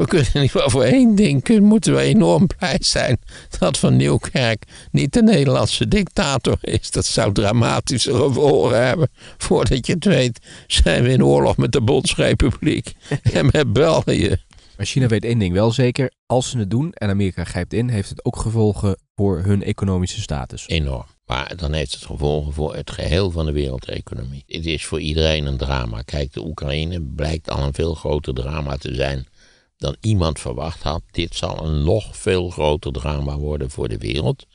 We kunnen er niet voor één ding moeten we enorm blij zijn dat Van Nieuwkerk niet de Nederlandse dictator is. Dat zou dramatische gevolgen hebben. Voordat je het weet zijn we in oorlog met de Bondsrepubliek en met België. Maar China weet één ding wel zeker. Als ze het doen en Amerika grijpt in, heeft het ook gevolgen voor hun economische status. Enorm. Maar dan heeft het gevolgen voor het geheel van de wereldeconomie. Het is voor iedereen een drama. Kijk, de Oekraïne blijkt al een veel groter drama te zijn dan iemand verwacht had. Dit zal een nog veel groter drama worden voor de wereld,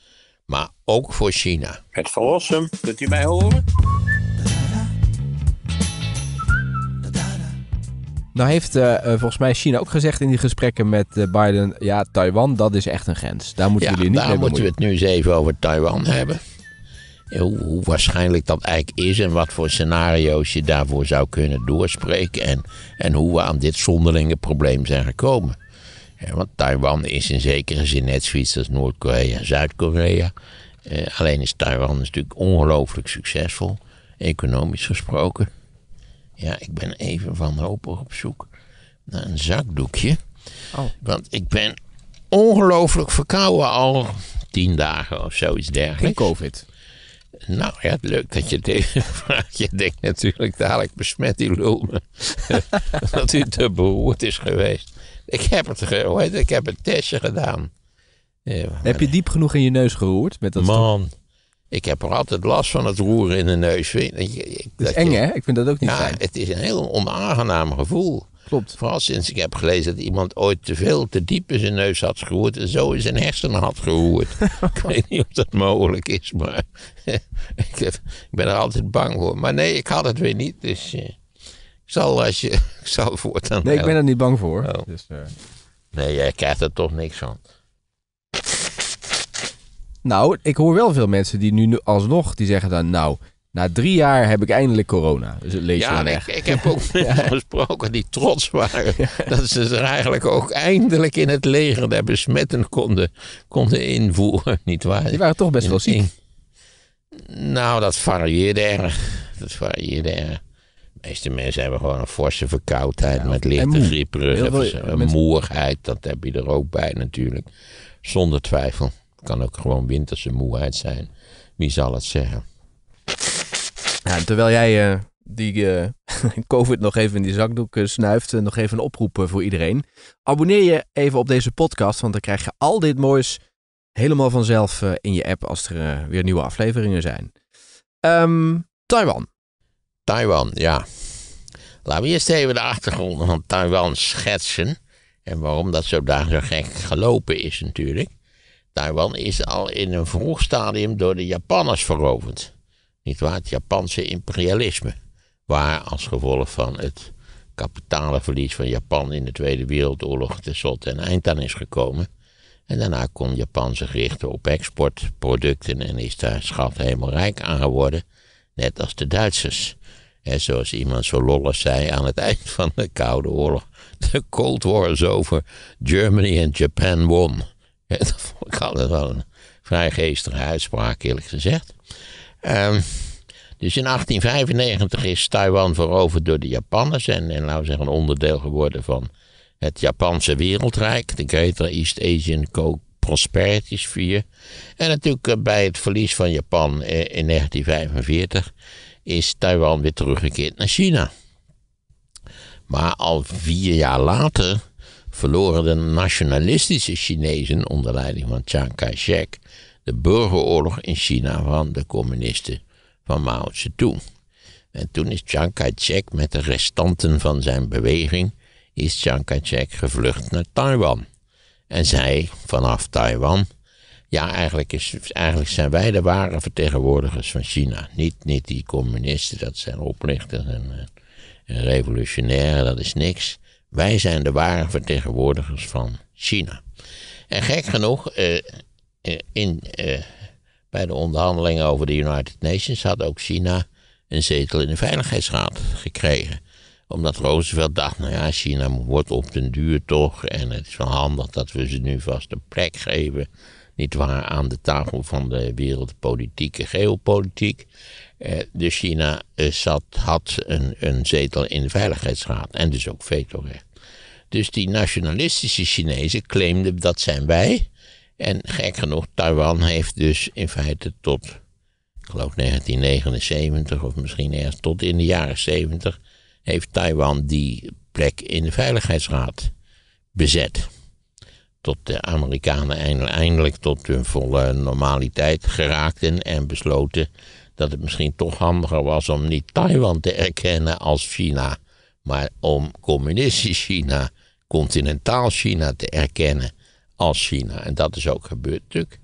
maar ook voor China. Het verlossen, kunt u mij horen? Nou heeft eh, eh, volgens mij China ook gezegd in die gesprekken met eh, Biden... ja, Taiwan, dat is echt een grens. Daar moeten jullie niet daar moeten we het nu eens even over Taiwan hebben hoe, hoe, waarschijnlijk dat eigenlijk is en wat voor scenario's je daarvoor zou kunnen doorspreken en, en hoe we aan dit zonderlinge probleem zijn gekomen. want Taiwan is in zekere zin net zoiets als Noord-Korea en Zuid-Korea. Eh, alleen is Taiwan natuurlijk ongelooflijk succesvol, economisch gesproken. Ja, ik ben even van wanhopig op zoek naar een zakdoekje. Oh. Want ik ben ongelooflijk verkouden al tien dagen of zoiets dergelijks. Geen COVID? Nou ja, leuk dat je deze Je denkt natuurlijk dadelijk besmet die lul dat u te beroerd is geweest. Ik heb het, gehoord, ik heb een testje gedaan. heb je diep genoeg in je neus geroerd? Met dat man, ik heb er altijd last van het roeren in de neus. Dat, dat is eng hè? Ik vind dat ook niet ja, nou, fijn. Het is een heel onaangenaam gevoel. Klopt. Vooral sinds ik heb gelezen dat iemand ooit te veel te diep in zijn neus had geroerd. En zo in zijn hersenen had geroerd. ik weet niet of dat mogelijk is, maar ik, ik, ben er altijd bang voor. Maar nee, ik had het weer niet. Dus eh, ik zal als je. Ik zal voortaan. Nee, ik ben er niet bang voor. Oh. Dus, eh. Nee, jij krijgt er toch niks van. Nou, ik hoor wel veel mensen die nu alsnog die zeggen dan, nou, na drie jaar heb ik eindelijk corona. Dus ja, ik, ik, heb ook mensen gesproken die trots waren. Dat ze er eigenlijk ook eindelijk in het leger de besmetten konden, konden invoeren. Niet waar? Die waren toch best wel ziek. nou, dat varieerde erg. Dat varieerde erg. De meeste mensen hebben gewoon een forse verkoudheid met lichte grieperug. Een eh, moerheid, dat heb je er ook bij natuurlijk. Zonder twijfel. Het kan ook gewoon winterse moeheid zijn. Wie zal het zeggen? terwijl jij eh, die eh, COVID nog even in die zakdoek eh, snuift, nog even een oproep voor iedereen. Abonneer je even op deze podcast, want dan krijg je al dit moois helemaal vanzelf in je app als er weer nieuwe afleveringen zijn. Ehm, Taiwan. Taiwan, ja. Laten we eerst even de achtergrond van Taiwan schetsen. En waarom dat zo daar zo gek gelopen is natuurlijk. Taiwan is al in een vroeg stadium door de Japanners veroverd. Niet waar? Het Japanse imperialisme. Waar als gevolg van het kapitalenverlies van Japan in de Tweede Wereldoorlog tenslotte een eind aan is gekomen. En daarna kon Japan zich richten op exportproducten en is daar schat helemaal rijk aan geworden. Net als de Duitsers. zoals iemand zo lollig zei aan het eind van de Koude Oorlog. De Cold War is over. Germany and Japan won. dat vond ik altijd wel een vrij geestige uitspraak, eerlijk gezegd. Ehm, dus in 1895 is Taiwan veroverd door de Japanners en, en laten we zeggen, een onderdeel geworden van het Japanse wereldrijk, de Greater East Asian Co-Prosperity Sphere. En natuurlijk eh, bij het verlies van Japan eh, in 1945 is Taiwan weer teruggekeerd naar China. Maar al vier jaar later verloren de nationalistische Chinezen onder leiding van Chiang Kai-shek de burgeroorlog in China van de communisten van Mao Zedong. En toen is Chiang Kai-shek met de restanten van zijn beweging, is Chiang Kai-shek gevlucht naar Taiwan. En zei vanaf Taiwan, ja eigenlijk, is, eigenlijk zijn wij de ware vertegenwoordigers van China. Niet, niet die communisten, dat zijn oplichters en, eh, en revolutionairen, dat is niks. Wij zijn de ware vertegenwoordigers van China. En gek genoeg, eh, eh, in, eh, bij de onderhandelingen over de United Nations had ook China een zetel in de Veiligheidsraad gekregen. Omdat Roosevelt dacht, nou ja, China wordt op den duur toch. En het is wel handig dat we ze nu vast een plek geven. Niet waar aan de tafel van de wereldpolitiek geopolitiek. Eh, dus China eh, zat, had een, een zetel in de Veiligheidsraad en dus ook vetorecht. Dus die nationalistische Chinezen claimden dat zijn wij. En gek genoeg, Taiwan heeft dus in feite tot, ik geloof 1979 of misschien eerst tot in de jaren 70, heeft Taiwan die plek in de Veiligheidsraad bezet. Tot de Amerikanen eindelijk tot hun volle normaliteit geraakten en besloten dat het misschien toch handiger was om niet Taiwan te erkennen als China, maar om communistisch China, continentaal China te erkennen als China. En dat is ook gebeurd natuurlijk.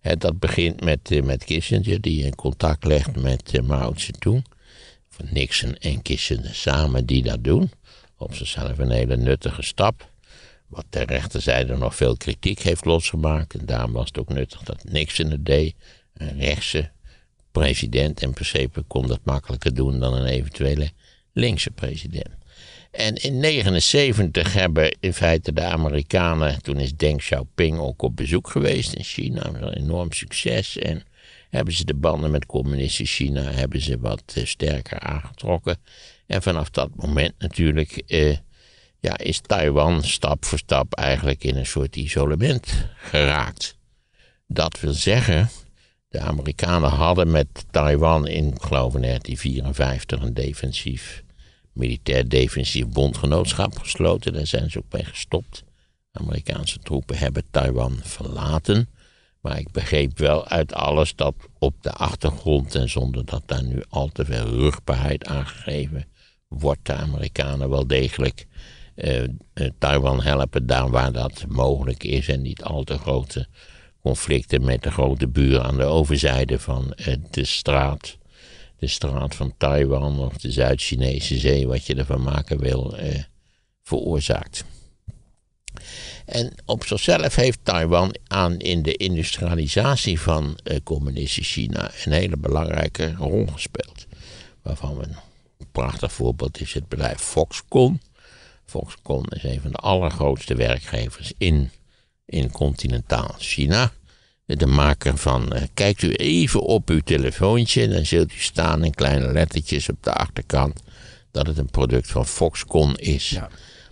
He, dat begint met, eh, met Kissinger, die in contact legt met eh, Mao Zedong. Van Nixon en Kissinger samen die dat doen. Op zichzelf een hele nuttige stap. Wat de rechterzijde nog veel kritiek heeft losgemaakt. En daarom was het ook nuttig dat Nixon het deed. Een rechtse president. En per se kon dat makkelijker doen dan een eventuele linkse president. En in 1979 hebben in feite de Amerikanen, toen is Deng Xiaoping ook op bezoek geweest in China, een enorm succes. En hebben ze de banden met communistisch China hebben ze wat eh, sterker aangetrokken. En vanaf dat moment natuurlijk eh, ja, is Taiwan stap voor stap eigenlijk in een soort isolement geraakt. Dat wil zeggen, de Amerikanen hadden met Taiwan in, geloof ik, 1954 een defensief militair-defensief bondgenootschap gesloten. Daar zijn ze ook bij gestopt. Amerikaanse troepen hebben Taiwan verlaten. Maar ik begreep wel uit alles dat op de achtergrond en zonder dat daar nu al te veel rugbaarheid aangegeven, wordt, de Amerikanen wel degelijk eh, eh Taiwan helpen daar waar dat mogelijk is en niet al te grote conflicten met de grote buren aan de overzijde van eh, de straat de straat van Taiwan of de Zuid-Chinese zee, wat je ervan maken wil, eh, veroorzaakt. En op zichzelf heeft Taiwan aan in de industrialisatie van eh, communistisch China een hele belangrijke rol gespeeld. Waarvan een prachtig voorbeeld is het bedrijf Foxconn. Foxconn is een van de allergrootste werkgevers in, in continentaal China de maker van. Eh, kijkt u even op uw telefoontje, dan zult u staan in kleine lettertjes op de achterkant dat het een product van Foxconn is.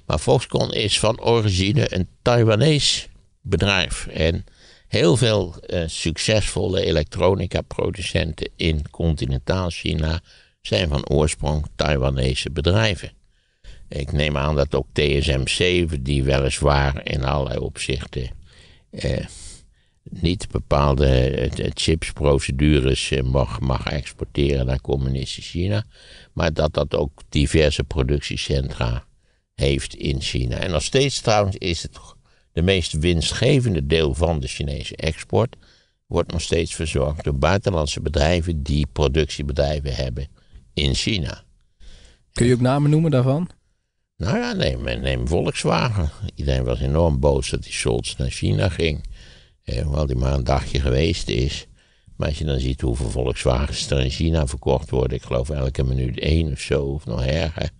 Maar Foxconn is van origine een Taiwanese bedrijf. En heel veel eh, succesvolle elektronica-producenten in continentaal China zijn van oorsprong Taiwanese bedrijven. Ik neem aan dat ook TSMC, die weliswaar in allerlei opzichten. Eh, niet bepaalde eh, chipsprocedures eh, mag, mag exporteren naar communistische China, maar dat dat ook diverse productiecentra heeft in China. En nog steeds trouwens is het de meest winstgevende deel van de Chinese export, wordt nog steeds verzorgd door buitenlandse bedrijven die productiebedrijven hebben in China. Kun je ook namen noemen daarvan? Nou ja, neem, neem Volkswagen. Iedereen was enorm boos dat die Scholz naar China ging. Eh, hoewel die maar een dagje geweest is. Maar als je dan ziet hoeveel Volkswagens er in China verkocht worden, ik geloof elke minuut één of zo, of nog erger.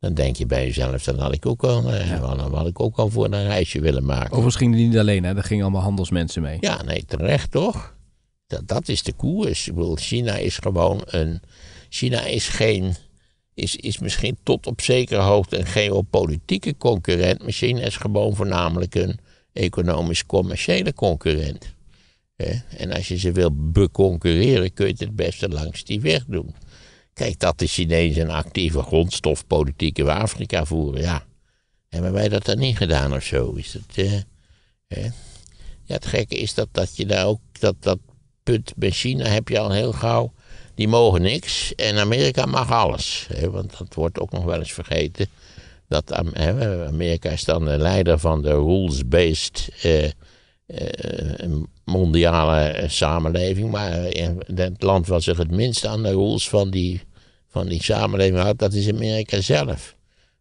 Dan denk je bij jezelf, dan had ik ook al, eh, dan had ik ook al voor een reisje willen maken. Of misschien niet alleen, hè? daar gingen allemaal handelsmensen mee. Ja, nee, terecht toch? Dat, dat is de koers. Ik bedoel, China is gewoon een. China is geen. Is, is misschien tot op zekere hoogte een geopolitieke concurrent. misschien is gewoon voornamelijk een economisch-commerciële concurrent. En als je ze wil beconcurreren, kun je het het beste langs die weg doen. Kijk, dat de Chinezen een actieve grondstofpolitiek in Afrika voeren, ja. Hebben wij dat dan niet gedaan of zo? Is het? Eh, ja, het gekke is dat, dat je daar ook, dat, dat punt bij China heb je al heel gauw, die mogen niks en Amerika mag alles. Hè? Want dat wordt ook nog wel eens vergeten dat Amerika is dan de leider van de rules-based eh, eh, mondiale samenleving. Maar het land wat zich het minst aan de rules van die, van die samenleving houdt, dat is Amerika zelf.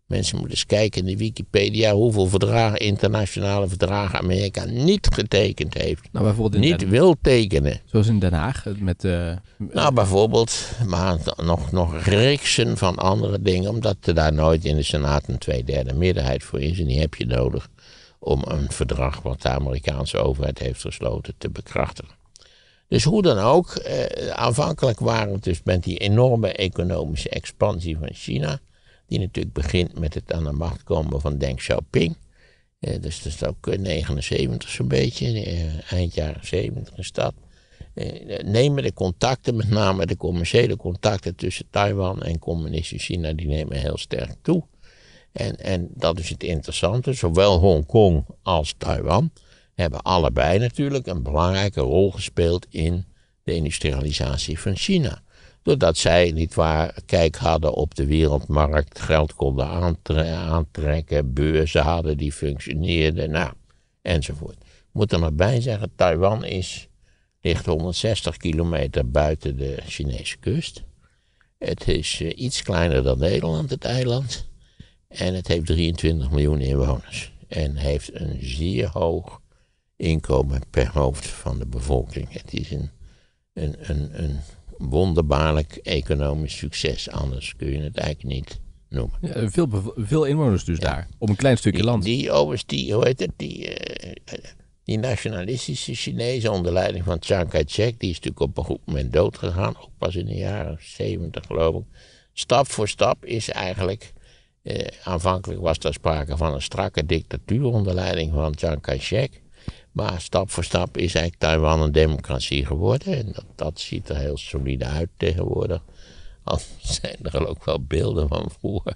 Mensen moeten eens kijken in de Wikipedia hoeveel verdragen, internationale verdragen Amerika niet getekend heeft. Nou, bijvoorbeeld niet wil tekenen. Zoals in Den Haag eh, met. Eh, nou, bijvoorbeeld, maar nog, nog riksen van andere dingen, omdat er daar nooit in de Senaat een tweederde meerderheid voor is. En die heb je nodig om een verdrag wat de Amerikaanse overheid heeft gesloten te bekrachtigen. Dus hoe dan ook, eh, aanvankelijk waren het dus met die enorme economische expansie van China die natuurlijk begint met het aan de macht komen van Deng Xiaoping. Eh, dus dat is ook 79 eh, zo'n beetje, uh, eind jaren 70 is dat. nemen de contacten, met name de commerciële contacten tussen Taiwan en communistische China, die nemen heel sterk toe. En, en dat is het interessante, zowel Hongkong als Taiwan hebben allebei natuurlijk een belangrijke rol gespeeld in de industrialisatie van China. Doordat zij, niet waar kijk hadden op de wereldmarkt, geld konden aantrekken, beurzen hadden die functioneerden, nou, enzovoort. moet er nog bij zeggen, Taiwan is, ligt 160 kilometer buiten de Chinese kust. Het is eh, iets kleiner dan Nederland, het eiland. En het heeft 23 miljoen inwoners. En heeft een zeer hoog inkomen per hoofd van de bevolking. Het is een, een wonderbaarlijk economisch succes. Anders kun je het eigenlijk niet noemen. veel, veel inwoners dus daar, om een klein stukje land. Die, overigens, die, hoe heet het, die, eh, die nationalistische Chinezen onder leiding van Chiang Kai-shek, die is natuurlijk op een goed moment dood gegaan, ook pas in de jaren 70 geloof ik. Stap voor stap is eigenlijk, eh, aanvankelijk was daar sprake van een strakke dictatuur onder leiding van Chiang Kai-shek. Maar stap voor stap is eigenlijk Taiwan een democratie geworden. En dat, dat ziet er heel solide uit tegenwoordig. Al zijn er ook wel beelden van vroeger.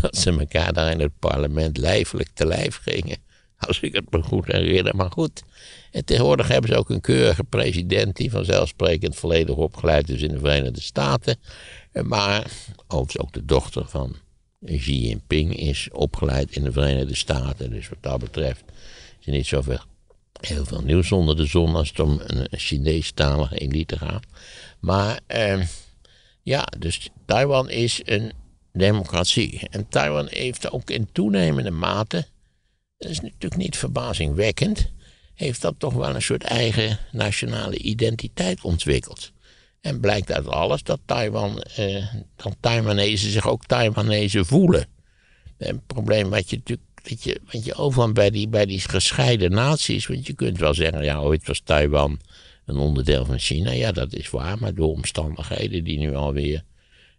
Dat ze elkaar daar in het parlement lijfelijk te lijf gingen. Als ik het me goed herinner. Maar goed. En tegenwoordig hebben ze ook een keurige president. die vanzelfsprekend volledig opgeleid is in de Verenigde Staten. Maar ook de dochter van Xi Jinping is opgeleid in de Verenigde Staten. Dus wat dat betreft is er niet zoveel heel veel nieuws onder de zon als het om een Chinees-talige elite gaat. Maar ehm, ja, dus Taiwan is een democratie. En Taiwan heeft ook in toenemende mate, dat is natuurlijk niet verbazingwekkend, heeft dat toch wel een soort eigen nationale identiteit ontwikkeld. En blijkt uit alles dat, Taiwan, eh, dat Taiwanese zich ook Taiwanese voelen. Een probleem wat je natuurlijk je, want je overal bij die, bij die gescheiden naties. Want je kunt wel zeggen, ja, ooit was Taiwan een onderdeel van China. Ja, dat is waar. Maar door omstandigheden die nu alweer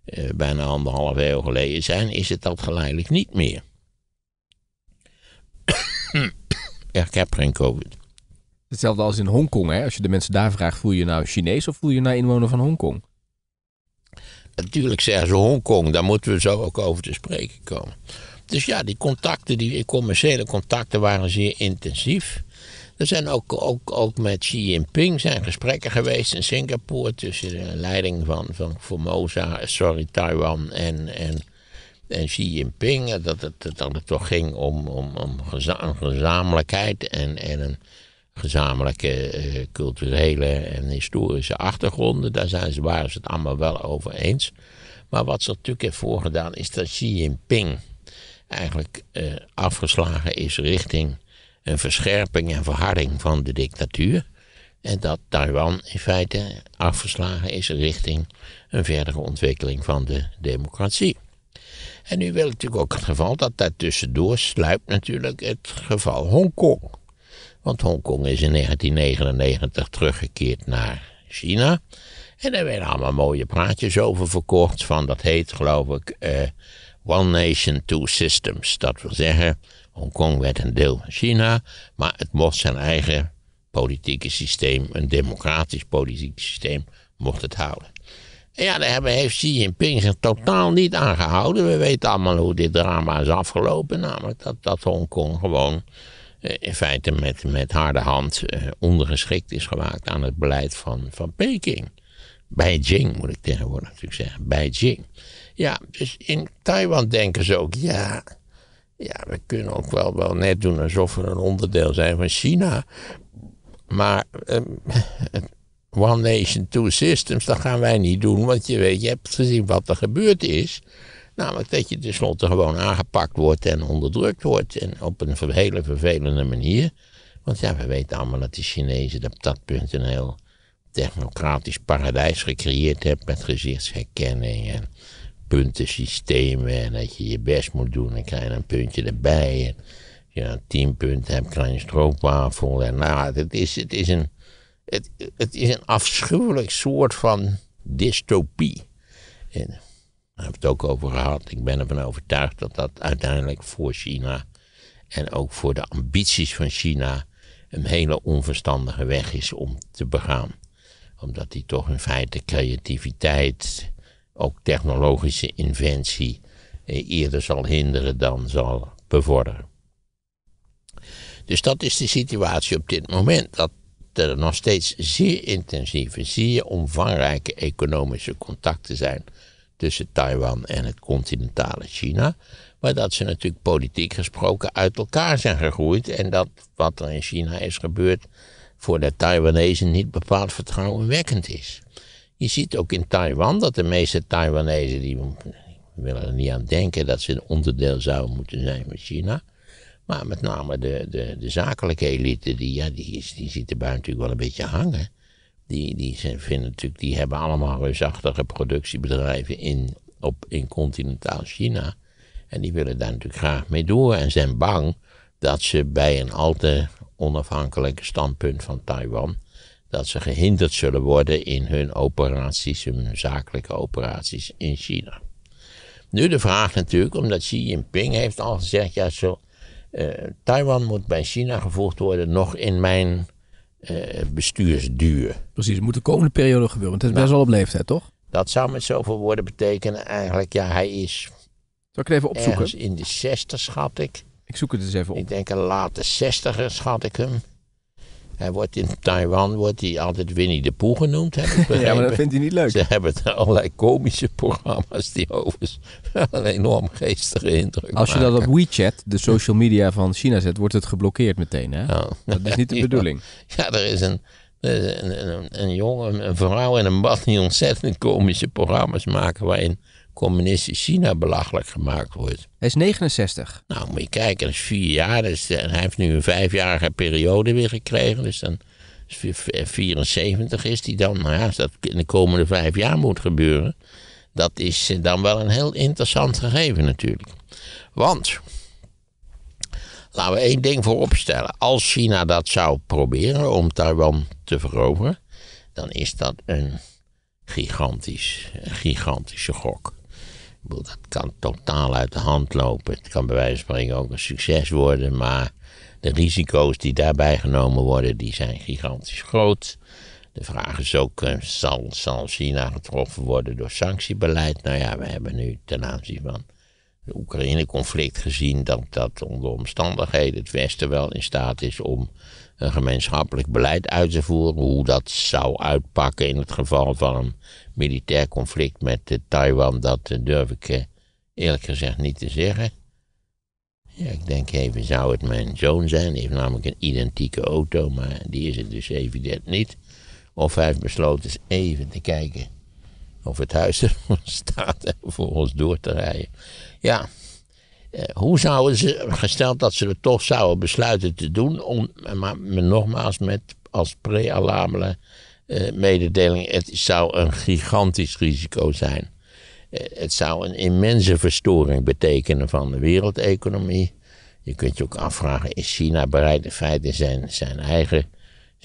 eh, bijna anderhalf eeuw geleden zijn, is het dat geleidelijk niet meer. ja, ik heb geen COVID. Hetzelfde als in Hongkong, hè? Als je de mensen daar vraagt, voel je nou Chinees of voel je nou inwoner van Hongkong? Natuurlijk zeggen ze Hongkong, daar moeten we zo ook over te spreken komen. Dus ja, die contacten, die commerciële contacten waren zeer intensief. Er zijn ook, ook, ook met Xi Jinping zijn gesprekken geweest in Singapore tussen de leiding van, van Formosa, sorry, Taiwan en, en, en Xi Jinping. Dat het, dat het toch ging om, om, om een gezamenlijkheid en, en een gezamenlijke eh, culturele en historische achtergronden. Daar zijn ze, waren ze het allemaal wel over eens. Maar wat ze natuurlijk heeft voorgedaan is dat Xi Jinping eigenlijk eh, afgeslagen is richting een verscherping en verharding van de dictatuur. En dat Taiwan in feite afgeslagen is richting een verdere ontwikkeling van de democratie. En nu wil natuurlijk ook het geval dat daartussendoor sluipt natuurlijk het geval Hongkong. Want Hongkong is in 1999 teruggekeerd naar China. En daar werden allemaal mooie praatjes over verkocht. Van dat heet geloof ik. Eh, One Nation, Two Systems. Dat wil zeggen, Hongkong werd een deel van China, maar het mocht zijn eigen politieke systeem, een democratisch politiek systeem, mocht het houden. En ja, daar heeft Xi Jinping zich totaal niet aan gehouden. We weten allemaal hoe dit drama is afgelopen, namelijk dat, dat Hongkong gewoon eh, in feite met, met harde hand eh, ondergeschikt is gemaakt aan het beleid van, van Peking. Beijing moet ik tegenwoordig natuurlijk zeggen, Beijing. Ja, dus in Taiwan denken ze ook, ja, ja, we kunnen ook wel, wel net doen alsof we een onderdeel zijn van China. Maar ehm, One Nation, Two Systems, dat gaan wij niet doen, want je weet, je hebt gezien wat er gebeurd is. Namelijk dat je tenslotte gewoon aangepakt wordt en onderdrukt wordt. En op een hele vervelende manier. Want ja, we weten allemaal dat de Chinezen op dat punt een heel technocratisch paradijs gecreëerd hebben. Met gezichtsherkenning en puntensystemen en dat je je best moet doen. Dan krijg je een puntje erbij. En je dan nou tien punten hebt, krijg je een stroopwafel. En nou, het is, het is, een, het, het is een afschuwelijk soort van dystopie. En daar hebben we het ook over gehad. Ik ben ervan overtuigd dat dat uiteindelijk voor China en ook voor de ambities van China een hele onverstandige weg is om te begaan. Omdat die toch in feite creativiteit ook technologische inventie eh, eerder zal hinderen dan zal bevorderen. Dus dat is de situatie op dit moment. Dat er nog steeds zeer intensieve, zeer omvangrijke economische contacten zijn tussen Taiwan en het continentale China. Maar dat ze natuurlijk politiek gesproken uit elkaar zijn gegroeid. En dat wat er in China is gebeurd voor de Taiwanese niet bepaald vertrouwenwekkend is. Je ziet ook in Taiwan dat de meeste Taiwanese die willen er niet aan denken dat ze een onderdeel zouden moeten zijn van China. Maar met name de, de, de zakelijke elite, die, ja, die, die ziet de buiten natuurlijk wel een beetje hangen. Die, die, zijn, vinden natuurlijk, die hebben allemaal reusachtige productiebedrijven in, op, in continentaal China. En die willen daar natuurlijk graag mee door en zijn bang dat ze bij een al te onafhankelijk standpunt van Taiwan dat ze gehinderd zullen worden in hun operaties, hun zakelijke operaties in China. Nu de vraag natuurlijk, omdat Xi Jinping heeft al gezegd, ja, zo, eh, Taiwan moet bij China gevoegd worden, nog in mijn eh, bestuursduur. Precies, het moet de komende periode gebeuren, want het is best nou. wel op leeftijd, toch? Dat zou met zoveel woorden betekenen eigenlijk, ja, hij is... Zal ik het even opzoeken? in de 60 schat ik. Ik zoek het eens even op. Ik denk een late zestiger schat ik hem. Hij wordt in Taiwan wordt hij altijd Winnie de Poe genoemd. ja, maar dat vindt hij niet leuk. Ze hebben allerlei komische programma's die overigens een enorm geestige indruk Als je dat op WeChat, de social media van China zet, wordt het geblokkeerd meteen. Hè? dat is niet de bedoeling. Ja, er is een... Een, een, een jongen, een vrouw en een man die ontzettend komische programma's maken waarin communistisch China belachelijk gemaakt wordt. Hij is 69. Nou, moet je kijken, dat is vier jaar. Dus, eh, en hij heeft nu een vijfjarige periode weer gekregen. Dus dan 74 is die dan. Nou ja, als dat in de komende vijf jaar moet gebeuren. Dat is eh, dan wel een heel interessant gegeven natuurlijk. Want, laten we één ding voor opstellen. Als China dat zou proberen om Taiwan te veroveren, dan is dat een gigantisch, gigantische gok. Dat kan totaal uit de hand lopen. Het kan bij wijze van spreken ook een succes worden, maar de risico's die daarbij genomen worden, die zijn gigantisch groot. De vraag is ook, eh, zal, zal China getroffen worden door sanctiebeleid? Nou ja, we hebben nu ten aanzien van het Oekraïne-conflict gezien dat, dat onder omstandigheden het Westen wel in staat is om een gemeenschappelijk beleid uit te voeren. Hoe dat zou uitpakken in het geval van een militair conflict met eh, Taiwan, dat eh, durf ik eh, eerlijk gezegd niet te zeggen. Ja, ik denk even, zou het mijn zoon zijn? Die heeft namelijk een identieke auto, maar die is het dus evident niet. Of hij heeft besloten eens even te kijken of het huis er staat voor ons door te rijden. Ja, eh, hoe zouden ze, gesteld dat ze het toch zouden besluiten te doen, om, maar nogmaals met als prealabele eh, mededeling. Het zou een gigantisch risico zijn. Eh, het zou een immense verstoring betekenen van de wereldeconomie. Je kunt je ook afvragen, is China bereid in feite zijn, zijn eigen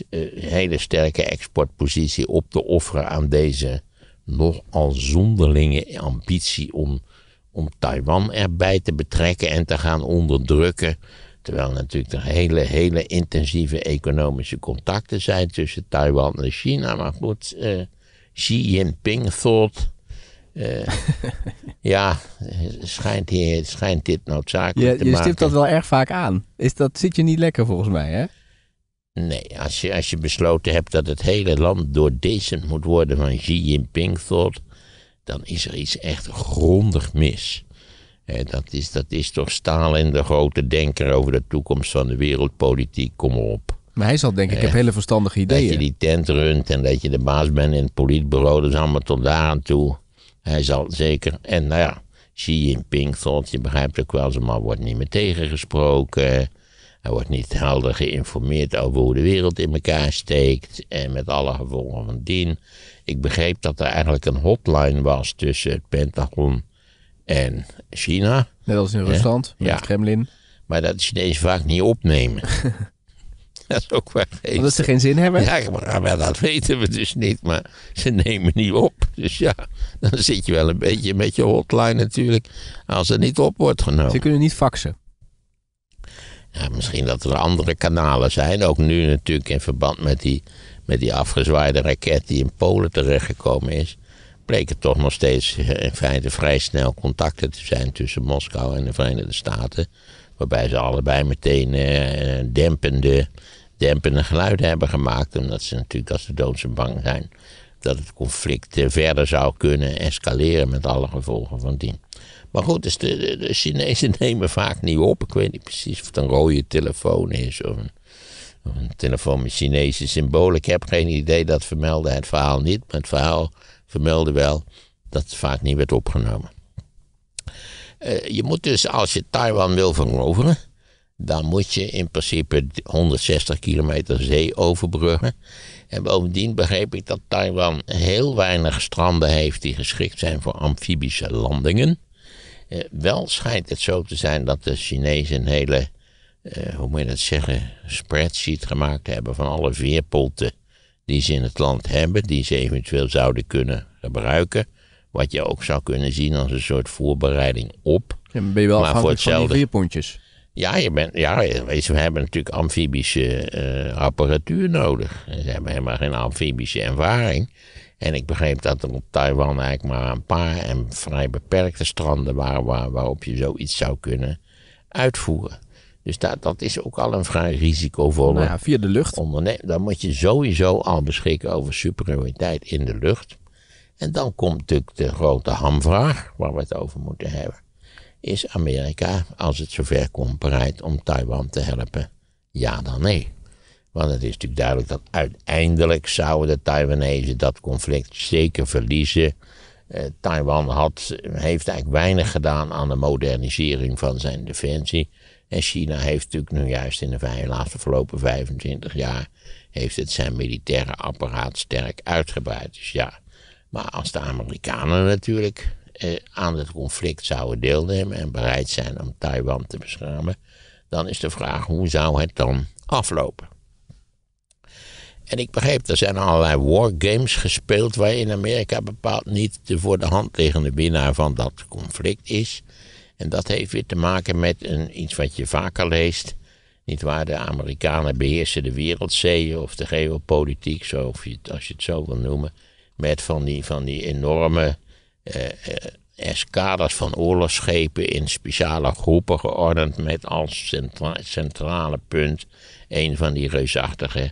eh, hele sterke exportpositie op te offeren aan deze nogal zonderlinge ambitie om, om Taiwan erbij te betrekken en te gaan onderdrukken Terwijl natuurlijk er hele, hele intensieve economische contacten zijn tussen Taiwan en China. Maar goed, eh, Xi Jinping thought. Uh, ja, schijnt, hier, schijnt dit noodzakelijk te maken. Je stipt dat wel erg vaak aan. Is dat zit je niet lekker volgens mij, hè? Nee, als je, als je besloten hebt dat het hele land decent moet worden van Xi Jinping thought, dan is er iets echt grondig mis dat, is, dat is toch Stalin, de grote denker over de toekomst van de wereldpolitiek. Kom op. Maar hij zal denk ik heb hele verstandige ideeën. Dat je die tent runt en dat je de baas bent in het politbureau, dat is allemaal tot daar aan toe. Hij zal zeker, en nou ja, Xi Jinping, thought, je begrijpt ook wel, maar wordt niet meer tegengesproken. Hij wordt niet helder geïnformeerd over hoe de wereld in elkaar steekt en eh, met alle gevolgen van dien. Ik begreep dat er eigenlijk een hotline was tussen het Pentagon en China. Net als in Rusland, met het Kremlin. Maar dat de Chinezen vaak niet opnemen. dat is ook waar. Omdat ze geen zin hebben? Ja, maar, dat weten we dus niet. Maar ze nemen niet op. Dus ja, dan zit je wel een beetje met je hotline natuurlijk. Als er niet op wordt genomen. Ze kunnen niet faxen. misschien dat er andere kanalen zijn. Ook nu natuurlijk in verband met die, met die afgezwaaide raket die in Polen terechtgekomen is bleken toch nog steeds eh, in feite vrij snel contacten te zijn tussen Moskou en de Verenigde Staten. Waarbij ze allebei meteen eh, dempende, dempende geluiden hebben gemaakt. Omdat ze natuurlijk als de doodse bang zijn dat het conflict eh, verder zou kunnen escaleren met alle gevolgen van dien. Maar goed, dus de, de, Chinezen nemen vaak niet op. Ik weet niet precies of het een rode telefoon is of een, telefoon met Chinese symbolen. Ik heb geen idee, dat vermeldde het verhaal niet. Maar het verhaal vermeldde wel dat het vaak niet werd opgenomen. Eh, je moet dus, als je Taiwan wil veroveren, dan moet je in principe 160 kilometer zee overbruggen. En bovendien begreep ik dat Taiwan heel weinig stranden heeft die geschikt zijn voor amfibische landingen. Eh, wel schijnt het zo te zijn dat de Chinezen een hele, eh, hoe moet je dat zeggen, spreadsheet gemaakt hebben van alle veerpolten die ze in het land hebben, die ze eventueel zouden kunnen gebruiken. Wat je ook zou kunnen zien als een soort voorbereiding op. Ja, ben je wel maar voor hetzelfde... van veerpontjes? Ja, je bent, ja, we hebben natuurlijk amfibische eh, apparatuur nodig. Ze hebben helemaal geen amfibische ervaring. En ik begreep dat er op Taiwan eigenlijk maar een paar en vrij beperkte stranden waren waar, waarop je zoiets zou kunnen uitvoeren. Dus dat, dat is ook al een vrij risicovolle. Nou ja, via de lucht. Dan moet je sowieso al beschikken over superioriteit in de lucht. En dan komt natuurlijk de grote hamvraag, waar we het over moeten hebben. Is Amerika, als het zover komt, bereid om Taiwan te helpen? Ja dan nee. Want het is natuurlijk duidelijk dat uiteindelijk zouden de Taiwanese dat conflict zeker verliezen. Eh, Taiwan had, heeft eigenlijk weinig gedaan aan de modernisering van zijn defensie. En China heeft natuurlijk nu juist in de laatste verlopen 25 jaar heeft het zijn militaire apparaat sterk uitgebreid. Dus ja, maar als de Amerikanen natuurlijk eh, aan het conflict zouden deelnemen en bereid zijn om Taiwan te beschermen, dan is de vraag hoe zou het dan aflopen? En ik begreep, er zijn allerlei wargames gespeeld waarin Amerika bepaald niet de voor de hand liggende winnaar van dat conflict is. En dat heeft weer te maken met een, iets wat je vaker leest. Niet waar de Amerikanen beheersen de wereldzeeën of de geopolitiek, zo, of als je het zo wil noemen. Met van die, van die enorme eh, eh eskaders van oorlogsschepen in speciale groepen geordend. Met als centrale punt een van die reusachtige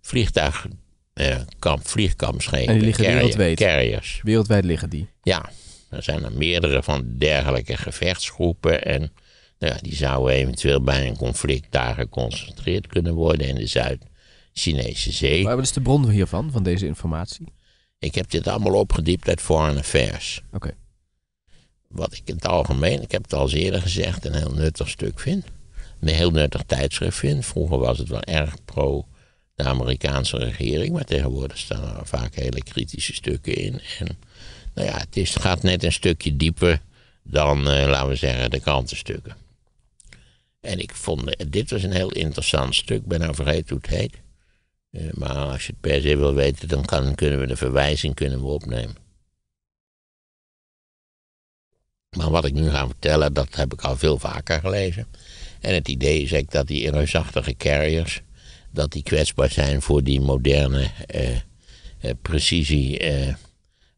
vliegtuig, eh, kamp, vliegkampschepen. En die liggen wereldwijd. Carriers. Wereldwijd liggen die. Ja. Er zijn er meerdere van dergelijke gevechtsgroepen. En nou ja, die zouden eventueel bij een conflict daar geconcentreerd kunnen worden in de Zuid-Chinese Zee. Maar wat is de bron hiervan, van deze informatie? Ik heb dit allemaal opgediept uit Foreign Affairs. Oké. Wat ik in het algemeen, ik heb het al eerder gezegd, een heel nuttig stuk vind. Een heel nuttig tijdschrift vind. Vroeger was het wel erg pro de Amerikaanse regering, maar tegenwoordig staan er vaak hele kritische stukken in. En nou ja, het, is, gaat net een stukje dieper dan, eh, laten we zeggen, de krantenstukken. En ik vond, eh, dit was een heel interessant stuk, ik ben nou hoe het heet. Eh, maar als je het per se wil weten, dan kan, kunnen we de verwijzing kunnen opnemen. Maar wat ik nu ga vertellen, dat heb ik al veel vaker gelezen. En het idee is eigenlijk dat die reusachtige carriers, dat die kwetsbaar zijn voor die moderne precisie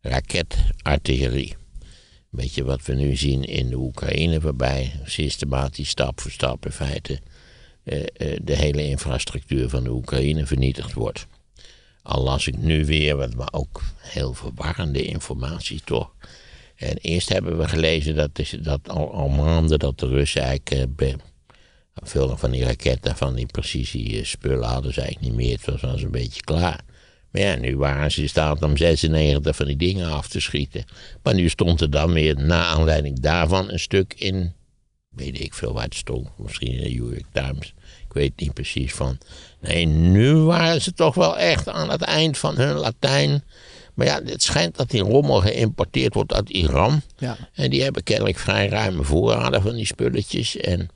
raketartillerie. Een beetje wat we nu zien in de Oekraïne, waarbij systematisch stap voor stap in feite eh, eh, de hele infrastructuur van de Oekraïne vernietigd wordt. Al las ik nu weer, wat maar ook heel verwarrende informatie toch. En eerst hebben we gelezen dat, dat al, maanden dat de Russen eigenlijk uh, eh, veel van die raketten, van die precisie spullen hadden ze eigenlijk niet meer. Het was een beetje klaar. Maar ja, nu waren ze in staat om 96 van die dingen af te schieten. Maar nu stond er dan weer, na aanleiding daarvan, een stuk in. Weet ik veel waar het stond. Misschien in de New York Times. Ik weet niet precies van. Nee, nu waren ze toch wel echt aan het eind van hun Latijn. Maar ja, het schijnt dat die rommel geïmporteerd wordt uit Iran. Ja. En die hebben kennelijk vrij ruime voorraden van die spulletjes. En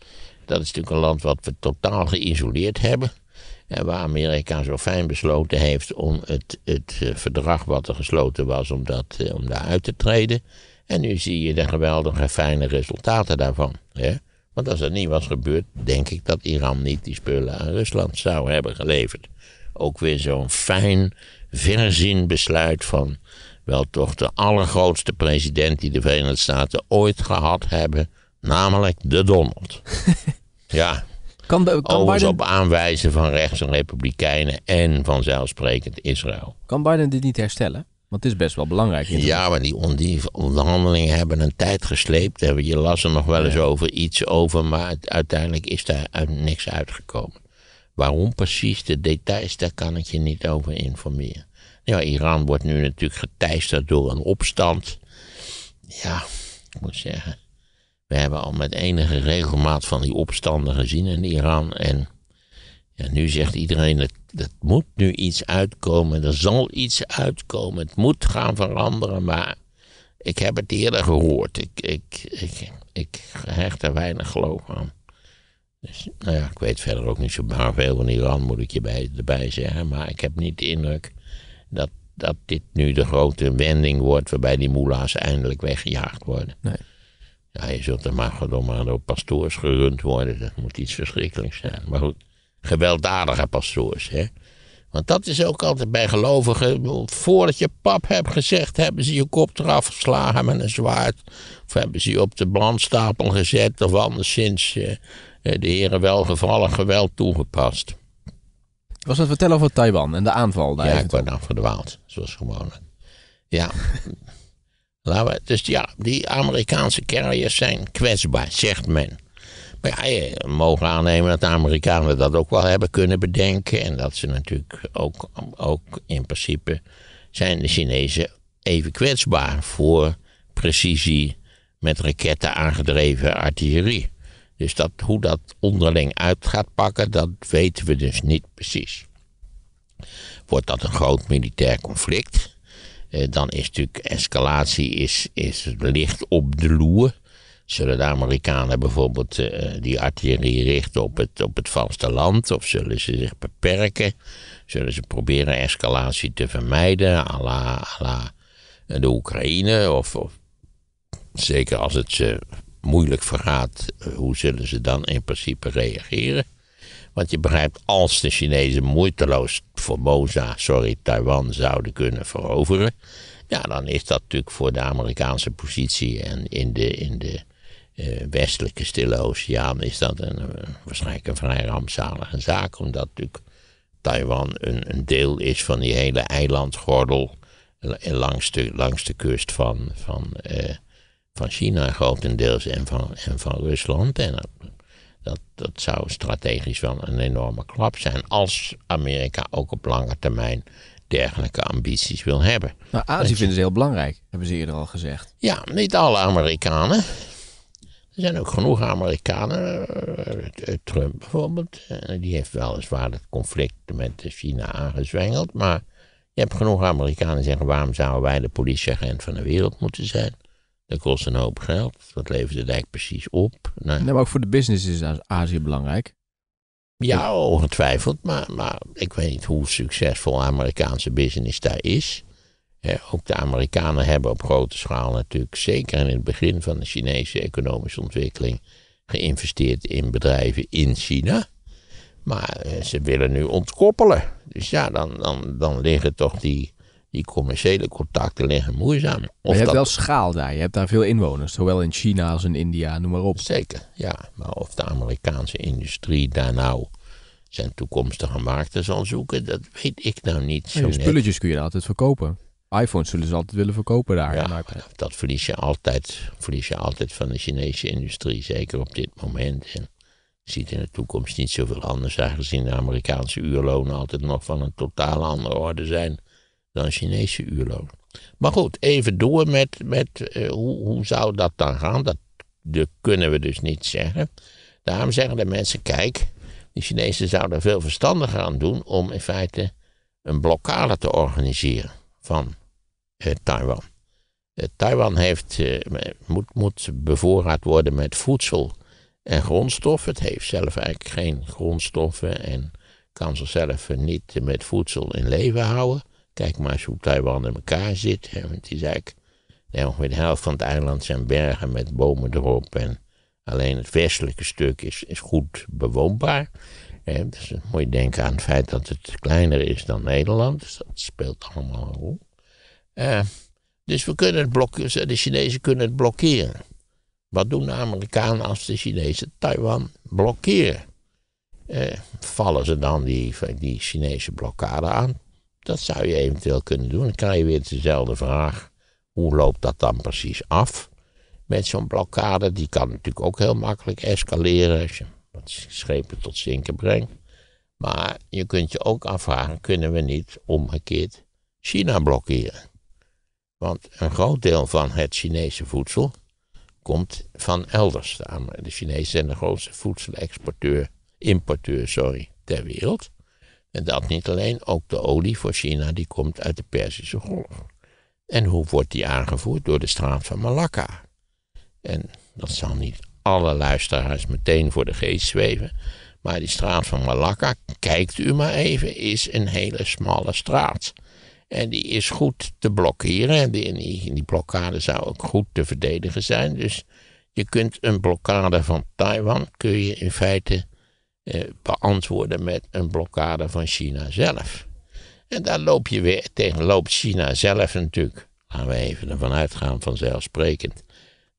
dat is natuurlijk een land wat we totaal geïsoleerd hebben. En waar Amerika zo fijn besloten heeft om het, het eh, verdrag wat er gesloten was, om, dat, eh, om daar uit te treden. En nu zie je de geweldige fijne resultaten daarvan. Hè? Want als dat niet was gebeurd, denk ik dat Iran niet die spullen aan Rusland zou hebben geleverd. Ook weer zo'n fijn, verzin besluit van wel toch de allergrootste president die de Verenigde Staten ooit gehad hebben, namelijk de Donald. ja. Kan, op aanwijzen van rechts en republikeinen en vanzelfsprekend Israël. Kan Biden dit niet herstellen? Want het is best wel belangrijk. Ja, maar die, die onderhandelingen hebben een tijd gesleept. Je las er nog wel eens over iets over, maar uiteindelijk is daar niks uitgekomen. Waarom precies de details, daar kan ik je niet over informeren. Ja, Iran wordt nu natuurlijk geteisterd door een opstand. Ja, ik moet zeggen. We hebben al met enige regelmaat van die opstanden gezien in Iran. En ja, nu zegt iedereen, dat dat moet nu iets uitkomen. Er zal iets uitkomen. Het moet gaan veranderen. Maar ik heb het eerder gehoord. Ik, ik, ik, ik hecht er weinig geloof aan. Dus, nou ja, ik weet verder ook niet zo veel van Iran, moet ik je bij, erbij zeggen. Maar ik heb niet de indruk dat, dat dit nu de grote wending wordt waarbij die moela's eindelijk weggejaagd worden. Nee. Ja, je zult er maar gedomme door pastoors gerund worden. Dat moet iets verschrikkelijks zijn. Maar goed, gewelddadige pastoors, hè. Want dat is ook altijd bij gelovigen. Voordat je pap hebt gezegd, hebben ze je kop eraf geslagen met een zwaard. Of hebben ze je op de brandstapel gezet. Of anderszins eh, eh de heren welgevallen geweld toegepast. Was het vertellen over Taiwan en de aanval daar? Ja, ik word afgedwaald, nou zoals gewoonlijk. Ja, dus ja, die Amerikaanse carriers zijn kwetsbaar, zegt men. Maar ja, je eh, mogen aannemen dat de Amerikanen dat ook wel hebben kunnen bedenken. En dat ze natuurlijk ook, ook in principe zijn de Chinezen even kwetsbaar voor precisie met raketten aangedreven artillerie. Dus dat, hoe dat onderling uit gaat pakken, dat weten we dus niet precies. Wordt dat een groot militair conflict? Eh, dan is natuurlijk escalatie is, is licht op de loer. Zullen de Amerikanen bijvoorbeeld eh, die artillerie richten op het, op het vasteland? Of zullen ze zich beperken? Zullen ze proberen escalatie te vermijden, à la, de Oekraïne? Of, of, zeker als het ze moeilijk vergaat, eh, hoe zullen ze dan in principe reageren? Want je begrijpt, als de Chinezen moeiteloos Formosa, sorry, Taiwan zouden kunnen veroveren. Ja, dan is dat natuurlijk voor de Amerikaanse positie en in de, in de eh, westelijke Stille Oceaan is dat een, eh, waarschijnlijk een vrij rampzalige zaak. Omdat natuurlijk Taiwan een, een deel is van die hele eilandgordel eh, langs de, langs de kust van, van, van China grotendeels en van, en van Rusland. En dat, dat zou strategisch wel een enorme klap zijn. Als Amerika ook op lange termijn dergelijke ambities wil hebben. Nou, Azië vinden ze heel belangrijk, hebben ze eerder al gezegd. Ja, niet alle Amerikanen. Er zijn ook genoeg Amerikanen. Eh, eh, Trump bijvoorbeeld, eh, die heeft weliswaar het conflict met China aangezwengeld. Maar je hebt genoeg Amerikanen die zeggen: waarom zouden wij de politieagent van de wereld moeten zijn? Dat kost een hoop geld. Dat levert het eigenlijk precies op? Nou, nee, maar ook voor de business is Azië belangrijk. Ja, ongetwijfeld. Maar, maar ik weet niet hoe succesvol Amerikaanse business daar is. ook de Amerikanen hebben op grote schaal natuurlijk, zeker in het begin van de Chinese economische ontwikkeling, geïnvesteerd in bedrijven in China. Maar eh, ze willen nu ontkoppelen. Dus ja, dan, dan, dan liggen toch die die commerciële contacten liggen moeizaam. je hebt wel schaal daar. Je hebt daar veel inwoners, zowel in China als in India, noem maar op. Zeker, ja. Maar of de Amerikaanse industrie daar nou zijn toekomstige markten zal zoeken, dat weet ik nou niet zo Spulletjes kun je altijd verkopen. iPhones zullen ze altijd willen verkopen daar. Ja, dat verlies je, altijd, verlies je altijd van de Chinese industrie, zeker op dit moment. En ziet in de toekomst niet zoveel anders, aangezien de Amerikaanse uurlonen altijd nog van een totaal andere orde zijn dan Chinese uurloon. Maar goed, even door met, met eh, hoe, hoe zou dat dan gaan? Dat, dat kunnen we dus niet zeggen. Daarom zeggen de mensen, kijk, de Chinezen zouden veel verstandiger aan doen om in feite een blokkade te organiseren van eh, Taiwan. Eh, Taiwan heeft, moet, moet bevoorraad worden met voedsel en grondstoffen. Het heeft zelf eigenlijk geen grondstoffen en kan zichzelf niet met voedsel in leven houden. Kijk maar eens hoe Taiwan in elkaar zit. Hè, want het is eigenlijk de ongeveer de helft van het eiland zijn bergen met bomen erop. En alleen het westelijke stuk is, is goed bewoonbaar. Dus moet je denken aan het feit dat het kleiner is dan Nederland. Dus dat speelt allemaal een rol. Eh, dus we kunnen het blokkeren, de Chinezen kunnen het blokkeren. Wat doen de Amerikanen als de Chinezen Taiwan blokkeren? Eh, vallen ze dan die, die Chinese blokkade aan? Dat zou je eventueel kunnen doen. Dan krijg je weer dezelfde vraag. Hoe loopt dat dan precies af? Met zo'n blokkade, die kan natuurlijk ook heel makkelijk escaleren als je wat schepen tot zinken brengt. Maar je kunt je ook afvragen, kunnen we niet omgekeerd China blokkeren? Want een groot deel van het Chinese voedsel komt van elders. De Chinezen zijn de grootste voedselexporteur, importeur, sorry, ter wereld. En dat niet alleen, ook de olie voor China die komt uit de Perzische Golf. En hoe wordt die aangevoerd? Door de straat van Malakka. En dat zal niet alle luisteraars meteen voor de geest zweven. Maar die straat van Malakka, kijkt u maar even, is een hele smalle straat. En die is goed te blokkeren. En die, die blokkade zou ook goed te verdedigen zijn. Dus je kunt een blokkade van Taiwan kun je in feite eh, beantwoorden met een blokkade van China zelf. En daar loop je weer tegen, loopt China zelf natuurlijk, laten we even ervan uitgaan vanzelfsprekend,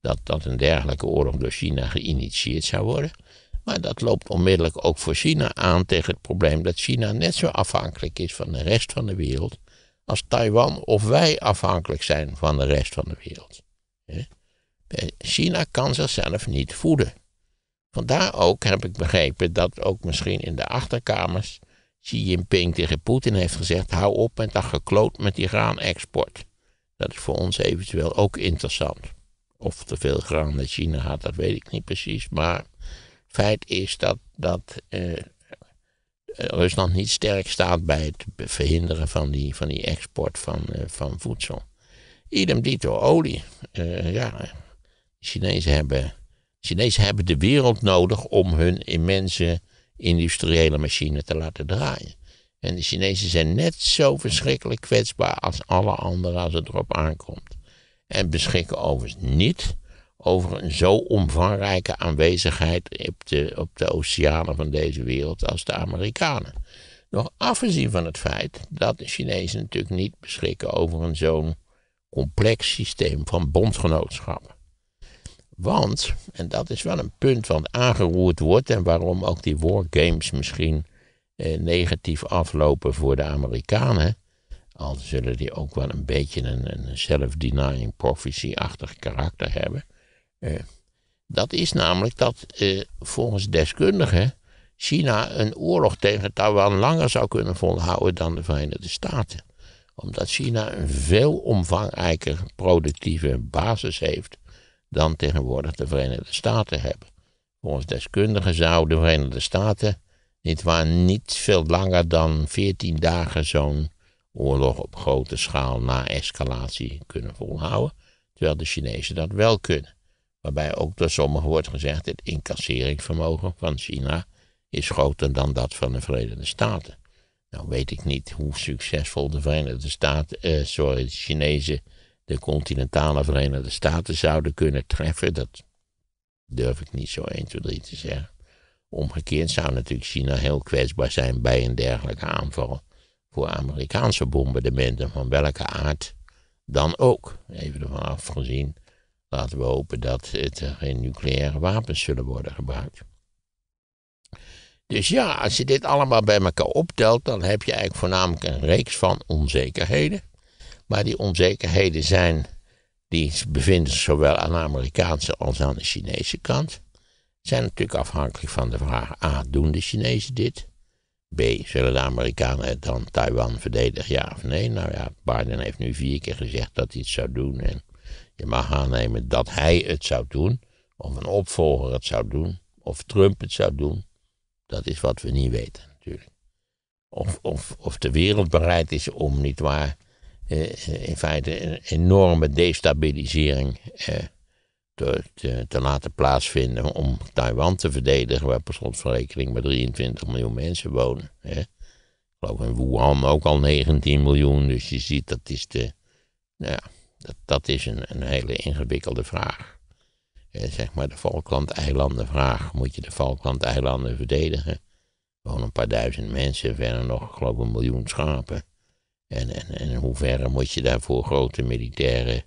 dat, dat een dergelijke oorlog door China geïnitieerd zou worden. Maar dat loopt onmiddellijk ook voor China aan tegen het probleem dat China net zo afhankelijk is van de rest van de wereld als Taiwan of wij afhankelijk zijn van de rest van de wereld. Eh, China kan zichzelf niet voeden. Vandaar ook heb ik begrepen dat ook misschien in de achterkamers Xi Jinping tegen Poetin heeft gezegd: hou op met dat gekloot met die graanexport. Dat is voor ons eventueel ook interessant. Of te veel graan naar China gaat, dat weet ik niet precies. Maar feit is dat, dat eh, Rusland niet sterk staat bij het verhinderen van die, van die export van, eh, van voedsel. Idem dito olie. Eh, ja, de Chinezen hebben Chinezen hebben de wereld nodig om hun immense industriële machine te laten draaien. En de Chinezen zijn net zo verschrikkelijk kwetsbaar als alle anderen als het erop aankomt. En beschikken overigens niet over een zo omvangrijke aanwezigheid op de, op de oceanen van deze wereld als de Amerikanen. Nog afgezien van het feit dat de Chinezen natuurlijk niet beschikken over een zo'n complex systeem van bondgenootschappen. Want, en dat is wel een punt wat aangeroerd wordt en waarom ook die wargames misschien eh, negatief aflopen voor de Amerikanen. Al zullen die ook wel een beetje een, een self-denying prophecy-achtig karakter hebben. Eh, dat is namelijk dat eh, volgens deskundigen China een oorlog tegen Taiwan langer zou kunnen volhouden dan de Verenigde Staten. Omdat China een veel omvangrijker productieve basis heeft dan tegenwoordig de Verenigde Staten hebben. Volgens deskundigen zou de Verenigde Staten niet waar niet veel langer dan 14 dagen zo'n oorlog op grote schaal na escalatie kunnen volhouden, terwijl de Chinezen dat wel kunnen. Waarbij ook door sommigen wordt gezegd dat het incasseringsvermogen van China is groter dan dat van de Verenigde Staten. Nou weet ik niet hoe succesvol de Verenigde Staten, eh, sorry, de Chinezen de continentale Verenigde Staten zouden kunnen treffen, dat durf ik niet zo 1, 2, 3 te zeggen. Omgekeerd zou natuurlijk China heel kwetsbaar zijn bij een dergelijke aanval voor Amerikaanse bombardementen van welke aard dan ook. Even ervan afgezien, laten we hopen dat er geen nucleaire wapens zullen worden gebruikt. Dus ja, als je dit allemaal bij elkaar optelt, dan heb je eigenlijk voornamelijk een reeks van onzekerheden. Maar die onzekerheden zijn, die bevinden zich zowel aan de Amerikaanse als aan de Chinese kant. Zijn natuurlijk afhankelijk van de vraag: A. Doen de Chinezen dit? B. Zullen de Amerikanen dan Taiwan verdedigen, ja of nee? Nou ja, Biden heeft nu vier keer gezegd dat hij het zou doen. En je mag aannemen dat hij het zou doen, of een opvolger het zou doen, of Trump het zou doen. Dat is wat we niet weten, natuurlijk. Of, of, of de wereld bereid is om, niet waar eh, in feite een enorme destabilisering eh, te, laten plaatsvinden om Taiwan te verdedigen, waar per slot van rekening maar 23 miljoen mensen wonen. Hè. Ik geloof in Wuhan ook al 19 miljoen, dus je ziet dat is, de, nou ja, dat, dat is een, een hele ingewikkelde vraag. Eh, zeg maar de Falklandeilanden vraag, moet je de Falklandeilanden verdedigen? wonen een paar duizend mensen, verder nog geloof ik een miljoen schapen. En, en, en in hoeverre moet je daarvoor grote militaire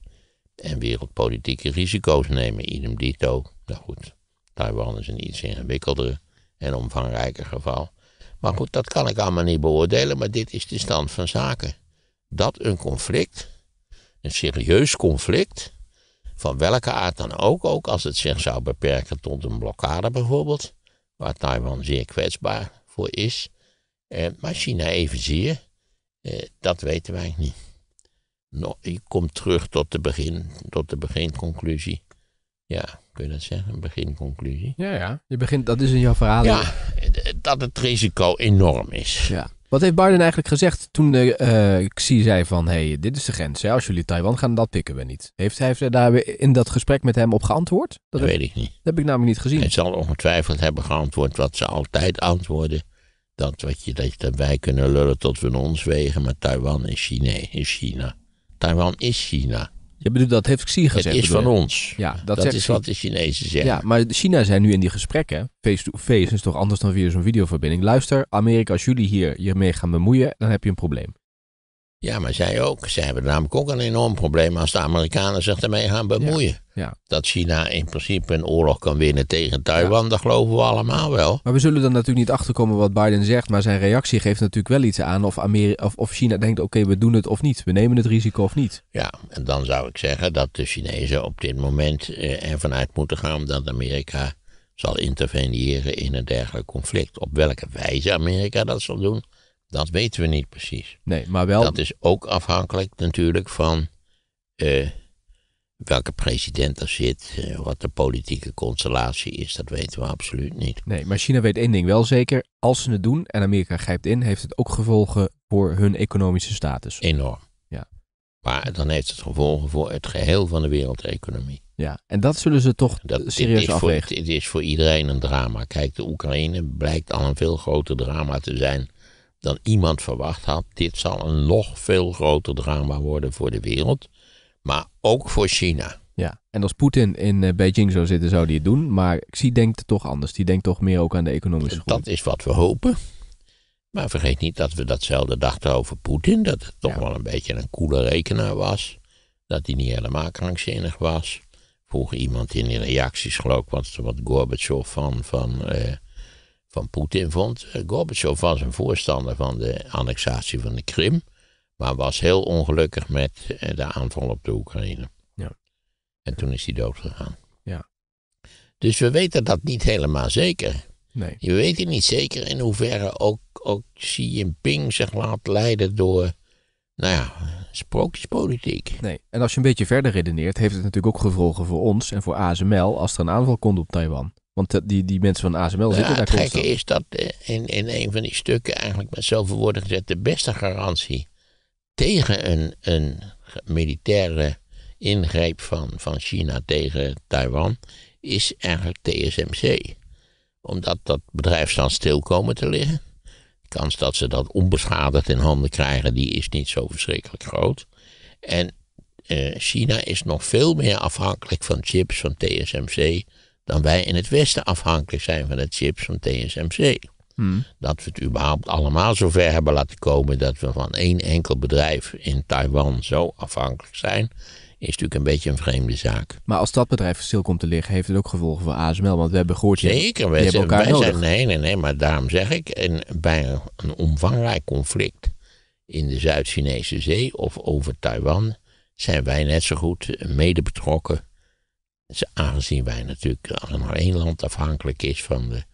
en wereldpolitieke risico's nemen? Idem dito. Nou goed, Taiwan is een iets ingewikkelder en omvangrijker geval. Maar goed, dat kan ik allemaal niet beoordelen, maar dit is de stand van zaken. Dat een conflict, een serieus conflict, van welke aard dan ook, ook als het zich zou beperken tot een blokkade bijvoorbeeld, waar Taiwan zeer kwetsbaar voor is, maar China evenzeer, eh, dat weten wij niet. ik kom terug tot de, begin, tot de beginconclusie. Ja, kun je dat zeggen? Een beginconclusie. Ja, ja. Je begint, dat is in jouw verhaal. Ja, dat het risico enorm is. Ja. Wat heeft Biden eigenlijk gezegd toen de, uh, Xi zei van... hé, hey, dit is de grens. Hè? Als jullie Taiwan gaan, dat pikken we niet. Heeft hij daar in dat gesprek met hem op geantwoord? Dat, weet ik niet. Dat heb ik namelijk niet gezien. Hij zal ongetwijfeld hebben geantwoord wat ze altijd antwoorden. Dat, wat je, dat wij kunnen lullen tot we ons wegen, maar Taiwan is, China is China. Taiwan is China. Je bedoelt, dat heeft Xi gezegd. Het is van ons. Ja, dat, dat is wat de Chinezen zeggen. Ja, maar China zijn nu in die gesprekken. Face-to-face is toch anders dan via zo'n videoverbinding. Luister, Amerika, als jullie hier mee gaan bemoeien, dan heb je een probleem. Ja, maar zij ook. Zij hebben namelijk ook een enorm probleem als de Amerikanen zich ermee gaan bemoeien. Ja, Dat China in principe een oorlog kan winnen tegen Taiwan, ja. dat geloven we allemaal wel. Maar we zullen er natuurlijk niet achterkomen wat Biden zegt, maar zijn reactie geeft natuurlijk wel iets aan of, of, China denkt: oké, we doen het of niet, we nemen het risico of niet. Ja, en dan zou ik zeggen dat de Chinezen op dit moment eh, ervan uit moeten gaan dat Amerika zal interveneren in een dergelijk conflict. Op welke wijze Amerika dat zal doen, dat weten we niet precies. Nee, maar wel. Dat is ook afhankelijk natuurlijk van eh, welke president er zit, eh, wat de politieke constellatie is. Dat weten we absoluut niet. Nee, maar China weet één ding wel zeker. Als ze het doen en Amerika grijpt in, heeft het ook gevolgen voor hun economische status. Enorm. Ja. Maar dan heeft het gevolgen voor het geheel van de wereldeconomie. Ja, en dat zullen ze toch serieus afwegen. Het is voor iedereen een drama. Kijk, de Oekraïne blijkt al een veel groter drama te zijn dan iemand verwacht had. Dit zal een nog veel groter drama worden voor de wereld, maar ook voor China. Ja, en als Poetin in eh, Beijing zou zitten, zou die het doen. Maar Xi denkt toch anders. Die denkt toch meer ook aan de economische groei. Dat is wat we hopen. Maar vergeet niet dat we datzelfde dachten over Poetin. Dat het toch wel een beetje een koele rekenaar was. Dat hij niet helemaal krankzinnig was. Vroeg iemand in de reacties, geloof ik, wat, wat Gorbachev van, van eh, van Poetin vond. Eh, Gorbachev was een voorstander van de annexatie van de Krim, maar was heel ongelukkig met eh, de aanval op de Oekraïne. Ja. En toen is hij doodgegaan. Ja. Dus we weten dat niet helemaal zeker. Nee. Je weet het niet zeker in hoeverre ook, ook Xi Jinping zich laat leiden door, nou ja, sprookjespolitiek. Nee. En als je een beetje verder redeneert, heeft het natuurlijk ook gevolgen voor ons en voor ASML als er een aanval komt op Taiwan. Want die, die mensen van ASML nou, zitten daar constant. Het gekke is dat eh, in, in een van die stukken eigenlijk met zoveel woorden gezet, de beste garantie tegen een, een militaire ingreep van, van China tegen Taiwan... is eigenlijk TSMC. Omdat dat bedrijf zal stil komen te liggen. De kans dat ze dat onbeschadigd in handen krijgen... die is niet zo verschrikkelijk groot. En eh, China is nog veel meer afhankelijk van chips van TSMC dan wij in het Westen afhankelijk zijn van het chips van TSMC. Hmm. Dat we het überhaupt allemaal zover hebben laten komen dat we van één enkel bedrijf in Taiwan zo afhankelijk zijn, is natuurlijk een beetje een vreemde zaak. Maar als dat bedrijf stil komt te liggen, heeft het ook gevolgen voor ASML, want we hebben gehoord... Zeker, we hebben elkaar wij nodig. Zijn, nee, nee, nee, maar daarom zeg ik, bij een omvangrijk conflict in de Zuid-Chinese zee of over Taiwan, zijn wij net zo goed mede betrokken Aangezien wij natuurlijk, als maar één land afhankelijk is van de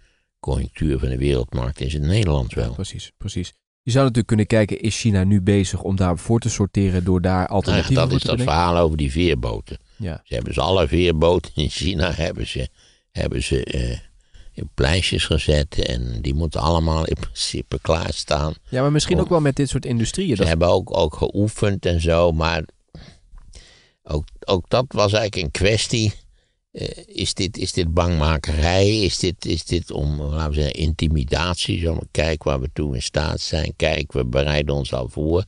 conjunctuur van de wereldmarkt, is het Nederland wel. Precies, precies. Je zou natuurlijk kunnen kijken, is China nu bezig om daarvoor te sorteren door daar nou, alternatieven nou, ja, dat Dat is dat verhaal over die veerboten. Ja. Ze hebben ze dus alle veerboten in China hebben ze, hebben ze eh, in pleisjes gezet en die moeten allemaal in principe klaarstaan. Ja, maar misschien ook wel met dit soort industrieën. Ze hebben ook, ook geoefend en zo, maar ook, ook dat was eigenlijk een kwestie eh, is, dit, is dit bangmakerij? Is dit, is dit om, laten we zeggen, intimidatie? Zo, kijk waar we toe in staat zijn. Kijk, we bereiden ons al voor.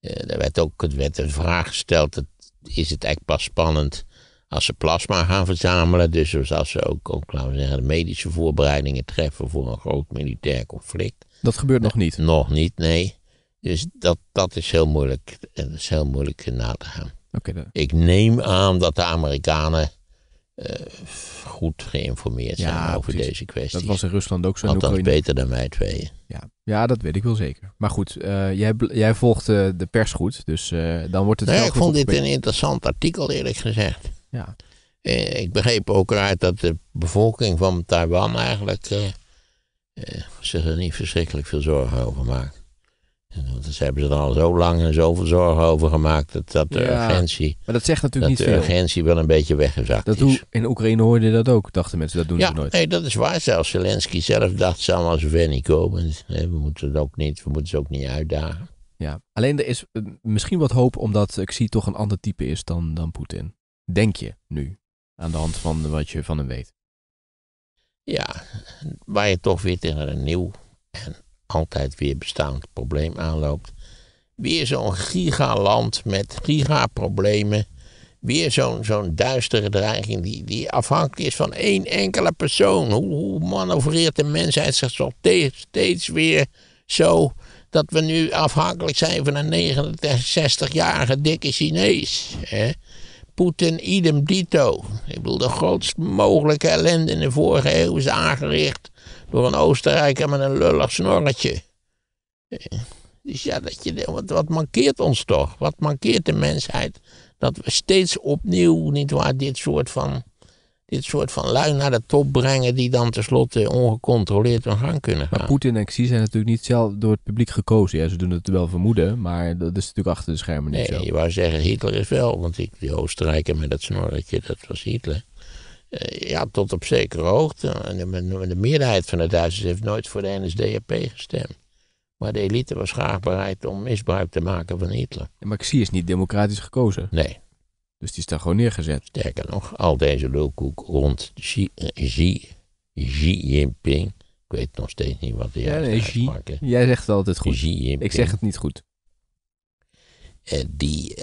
Uh, er werd ook er werd een vraag gesteld: is het echt pas spannend als ze plasma gaan verzamelen? Dus als ze ook, ook laten we zeggen, de medische voorbereidingen treffen voor een groot militair conflict. Dat gebeurt nog eh, niet? nog niet, nee. Dus dat, dat is heel moeilijk, dat is heel moeilijk na te gaan. Okay, dan. Ik neem aan dat de Amerikanen eh, goed geïnformeerd zijn over deze kwestie. Dat was in Rusland ook zo. Althans Oekraïne... beter dan wij tweeën. Ja. ja, dat weet ik wel zeker. Maar goed, eh, jij, jij volgt eh, de pers goed, dus dan wordt het nee, Ik vond dit een interessant artikel eerlijk gezegd. Ja. ik begreep ook uit dat de bevolking van Taiwan eigenlijk zich er niet verschrikkelijk veel zorgen over maakt ze hebben ze er al zo lang en zoveel zorgen over gemaakt dat, dat de ja, urgentie. Maar dat zegt natuurlijk dat de urgentie wel een beetje weggezakt dat is. In Oekraïne hoorde je dat ook, dachten mensen, dat doen ze nooit. Nee, dat is waar. Zelfs Zelensky zelf dacht, zal maar zover niet komen. We moeten, het ook niet, we moeten ze ook niet uitdagen. Ja, alleen er is eh, misschien wat hoop omdat Xi toch een ander type is dan, dan Poetin. Denk je nu, aan de hand van wat je van hem weet? Ja, waar je toch weer tegen een nieuw en altijd weer bestaand probleem aanloopt. Weer zo'n gigaland met gigaproblemen. Weer zo'n zo'n duistere dreiging die, die afhankelijk is van één enkele persoon. Hoe, hoe manoeuvreert de mensheid zich zo steeds, steeds weer zo dat we nu afhankelijk zijn van een 69-jarige dikke Chinees? Hè? Poetin idem dito. Ik bedoel, de grootst mogelijke ellende in de vorige eeuw is aangericht door een Oostenrijker met een lullig snorretje. Dus ja, dat wat, wat mankeert ons toch? Wat mankeert de mensheid? Dat we steeds opnieuw, waar dit soort van, dit soort van lui naar de top brengen... die dan tenslotte ongecontroleerd hun gang kunnen gaan. Maar Poetin en Xi zijn natuurlijk niet zelf door het publiek gekozen. Ja, ze doen het wel vermoeden, maar dat is natuurlijk achter de schermen niet zo. Nee, je wou zeggen Hitler is wel, want die Oostenrijker met dat snorretje, dat was Hitler. Eh, ja, tot op zekere hoogte. En de, meerderheid van de Duitsers heeft nooit voor de NSDAP gestemd. Maar de elite was graag bereid om misbruik te maken van Hitler. Ja, maar Xi is niet democratisch gekozen. Nee. Dus die is daar gewoon neergezet. Sterker nog, al deze lulkoek rond Xi, eh, Xi, Xi Jinping. Ik weet nog steeds niet wat hij ja, nee, Jij zegt het altijd goed. Ik zeg het niet goed. Eh, die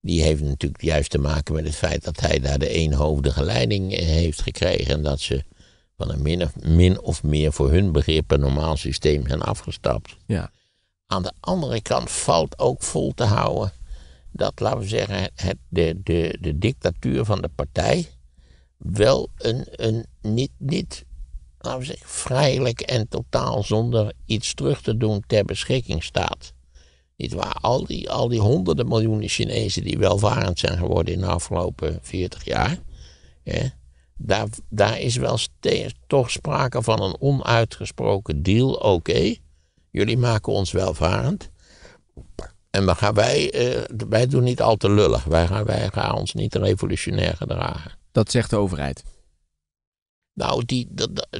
die heeft natuurlijk juist te maken met het feit dat hij daar de eenhoofdige leiding eh, heeft gekregen. En dat ze van een min of, min of meer voor hun begrip een normaal systeem zijn afgestapt. Ja. Aan de andere kant valt ook vol te houden dat, laten we zeggen, het, de, de, de dictatuur van de partij wel een, een niet, niet, laten we zeggen, vrijelijk en totaal zonder iets terug te doen ter beschikking staat. Niet waar? Al die, al die honderden miljoenen Chinezen die welvarend zijn geworden in de afgelopen 40 jaar. Hè, daar, daar is wel steeds, toch sprake van een onuitgesproken deal. Oké, jullie maken ons welvarend. En we gaan wij, eh, wij doen niet al te lullig. Wij gaan, wij gaan ons niet revolutionair gedragen. Dat zegt de overheid. Nou, die,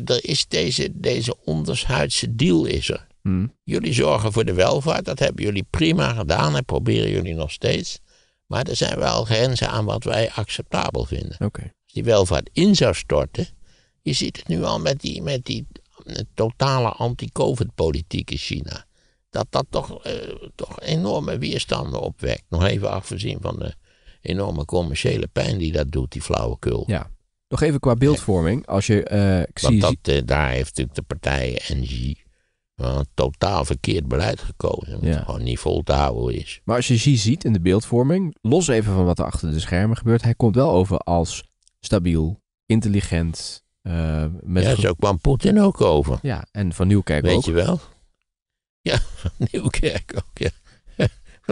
dat is deze, deze ondershuidse deal is er. Hm. Jullie zorgen voor de welvaart, dat hebben jullie prima gedaan en proberen jullie nog steeds. Maar er zijn wel grenzen aan wat wij acceptabel vinden. Okay. Als die welvaart in zou storten, je ziet het nu al met die, met die eh, totale anti-COVID-politiek in China. Dat dat toch, eh, toch enorme weerstanden opwekt. Nog even afgezien van de enorme commerciële pijn die dat doet, die flauwekul. Ja. Nog even qua beeldvorming. Als je, uh, Want dat, daar heeft natuurlijk de partij NG totaal verkeerd beleid gekozen. Wat ja. gewoon niet vol te houden is. Maar als je Xi ziet in de beeldvorming, los even van wat er achter de schermen gebeurt, hij komt wel over als stabiel, intelligent. Uh, met ja, zo kwam Poetin ook over. Ja, en van Nieuwkerk ook. Weet je wel? Ja, van Nieuwkerk ook, ja.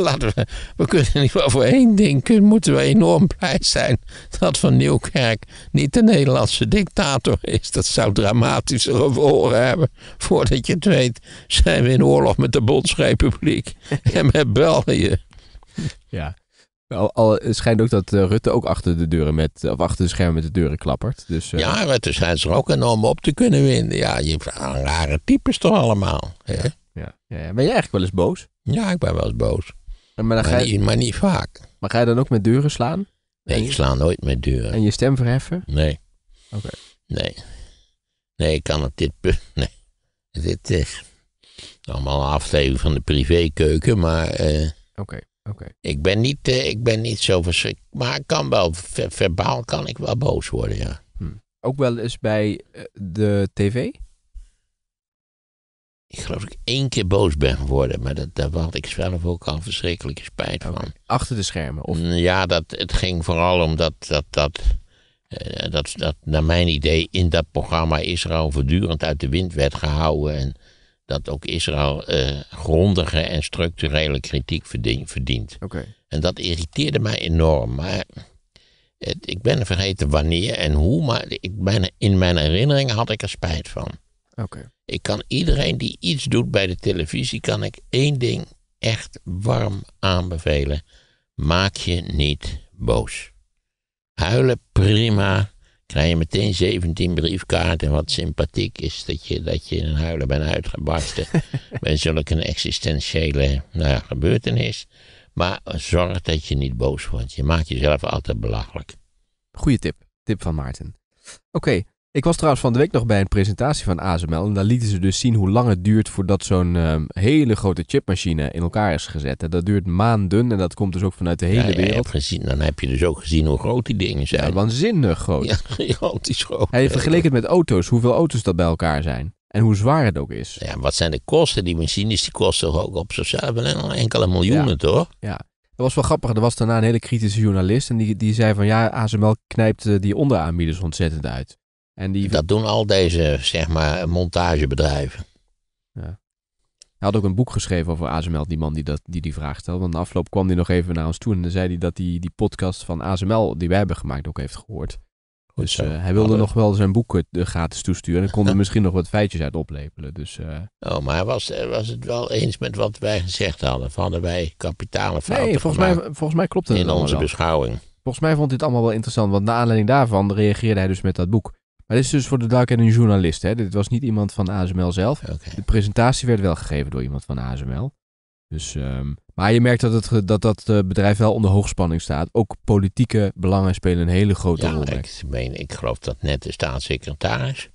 Laten we, we kunnen in ieder voor één ding kunnen, moeten we enorm blij zijn dat Van Nieuwkerk niet de Nederlandse dictator is. Dat zou dramatische gevolgen hebben. Voordat je het weet zijn we in oorlog met de Bondsrepubliek en met België. Ja. Al, al schijnt ook dat eh, Rutte ook achter de deuren met, of achter de schermen met de deuren klappert. Dus, eh, Ja, Rutte schijnt er ook enorm op te kunnen winnen. Ja, je rare types toch allemaal. Ja, ja, Ben je eigenlijk wel eens boos? Ja, ik ben wel eens boos. Maar, maar, niet, vaak. Maar ga je dan ook met deuren slaan? Nee, ik sla nooit met deuren. En je stem verheffen? Nee. Oké. Nee. Nee, ik kan op dit punt. Nee. Dit is allemaal een aflevering van de privékeuken, maar. Eh, oké. Oké. Ik, ben niet, eh, ik ben niet zo verschrikkelijk. Maar ik kan wel, ver, verbaal kan ik wel boos worden, ja. Hm. Ook wel eens bij eh, de tv? ik geloof dat ik één keer boos ben geworden. Maar dat, daar had ik zelf ook al verschrikkelijke spijt van. Achter de schermen? Of? Mm, ja, dat, het ging vooral omdat dat, dat, dat, eh, dat, dat, naar mijn idee, in dat programma Israël voortdurend uit de wind werd gehouden. En dat ook Israël eh, grondige en structurele kritiek verdient. Oké. En dat irriteerde mij enorm. Maar ik ben vergeten wanneer en hoe, maar ik ben, in mijn herinnering had ik er spijt van. Oké. Ik kan iedereen die iets doet bij de televisie, kan ik één ding echt warm aanbevelen. Maak je niet boos. Huilen prima. Krijg je meteen 17 briefkaarten. Wat sympathiek is dat je, dat je in een huilen bent uitgebarsten. bij zulke een existentiële nou gebeurtenis. Maar zorg dat je niet boos wordt. Je maakt jezelf altijd belachelijk. Goeie tip. Tip van Maarten. Oké, ik was trouwens van de week nog bij een presentatie van ASML. En daar lieten ze dus zien hoe lang het duurt voordat zo'n ehm, hele grote chipmachine in elkaar is gezet. En dat duurt maanden en dat komt dus ook vanuit de hele wereld. gezien, dan heb je dus ook gezien hoe groot die dingen zijn. waanzinnig groot. Ja, gigantisch groot. Hij je het met auto's, hoeveel auto's dat bij elkaar zijn. En hoe zwaar het ook is. Ja, wat zijn de kosten? Die machines die kosten ook op zichzelf enkele miljoenen, toch? Ja. Dat was wel grappig. Er was daarna een hele kritische journalist. En die, die zei van ja, ASML knijpt eh, die onderaanbieders ontzettend uit. En Dat doen al deze, zeg maar, montagebedrijven. Ja. Hij had ook een boek geschreven over ASML, die man die dat, die, die vraag stelde. Want de afloop kwam hij nog even naar ons toe en dan zei hij dat hij die podcast van ASML, die wij hebben gemaakt, ook heeft gehoord. dus eh, hij wilde nog wel zijn boek eh, gratis toesturen en kon er misschien nog wat feitjes uit oplepelen. Dus, eh, Oh, maar hij was, was het wel eens met wat wij gezegd hadden? Of hadden wij kapitale fouten Nee, volgens mij, volgens mij klopt het In onze beschouwing. Volgens mij vond hij het allemaal wel interessant, want naar aanleiding daarvan reageerde hij dus met dat boek. Maar dit is dus voor de duik en een journalist. Hè? Dit was niet iemand van ASML zelf. De presentatie werd wel gegeven door iemand van ASML. Dus, ehm, maar je merkt dat het, dat, dat eh, bedrijf wel onder hoogspanning staat. Ook politieke belangen spelen een hele grote ja, rol. Ik, meen, ik geloof dat net de staatssecretaris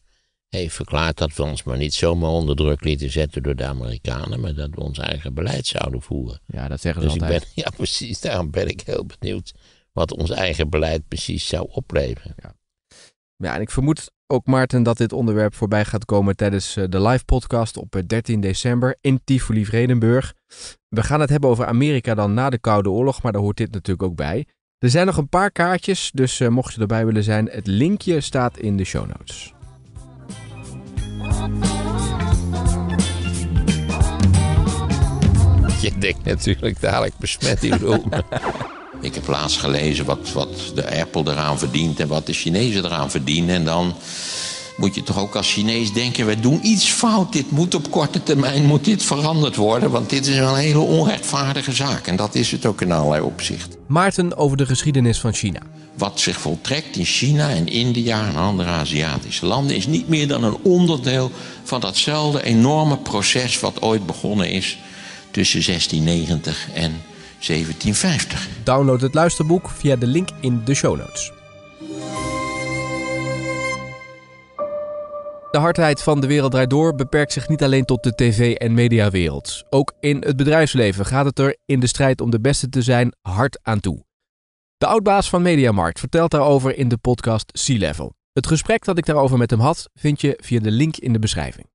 heeft verklaard dat we ons maar niet zomaar onder druk lieten zetten door de Amerikanen, maar dat we ons eigen beleid zouden voeren. Ja, dat zeggen ze dus altijd. Ik ben, ja, precies. Daarom ben ik heel benieuwd wat ons eigen beleid precies zou opleveren. Ja. Ja, en ik vermoed ook Maarten dat dit onderwerp voorbij gaat komen tijdens eh, de live podcast op 13 eh, december in Tivoli Vredenburg. We gaan het hebben over Amerika dan na de Koude Oorlog, maar daar hoort dit natuurlijk ook bij. Er zijn nog een paar kaartjes, dus eh, mocht je erbij willen zijn, het linkje staat in de show notes. Je denkt natuurlijk dadelijk besmet die Ik heb laatst gelezen wat, wat de Apple eraan verdient en wat de Chinezen eraan verdienen. En dan moet je toch ook als Chinees denken, we doen iets fout. Dit moet op korte termijn moet dit veranderd worden, want dit is een hele onrechtvaardige zaak. En dat is het ook in allerlei opzichten. Maarten over de geschiedenis van China. Wat zich voltrekt in China en India en andere Aziatische landen is niet meer dan een onderdeel van datzelfde enorme proces wat ooit begonnen is tussen 1690 en 1750. Download het luisterboek via de link in de show notes. De hardheid van de wereld draait door beperkt zich niet alleen tot de tv- en mediawereld. Ook in het bedrijfsleven gaat het er, in de strijd om de beste te zijn, hard aan toe. De oudbaas van Mediamarkt vertelt daarover in de podcast Sea Level. Het gesprek dat ik daarover met hem had, vind je via de link in de beschrijving.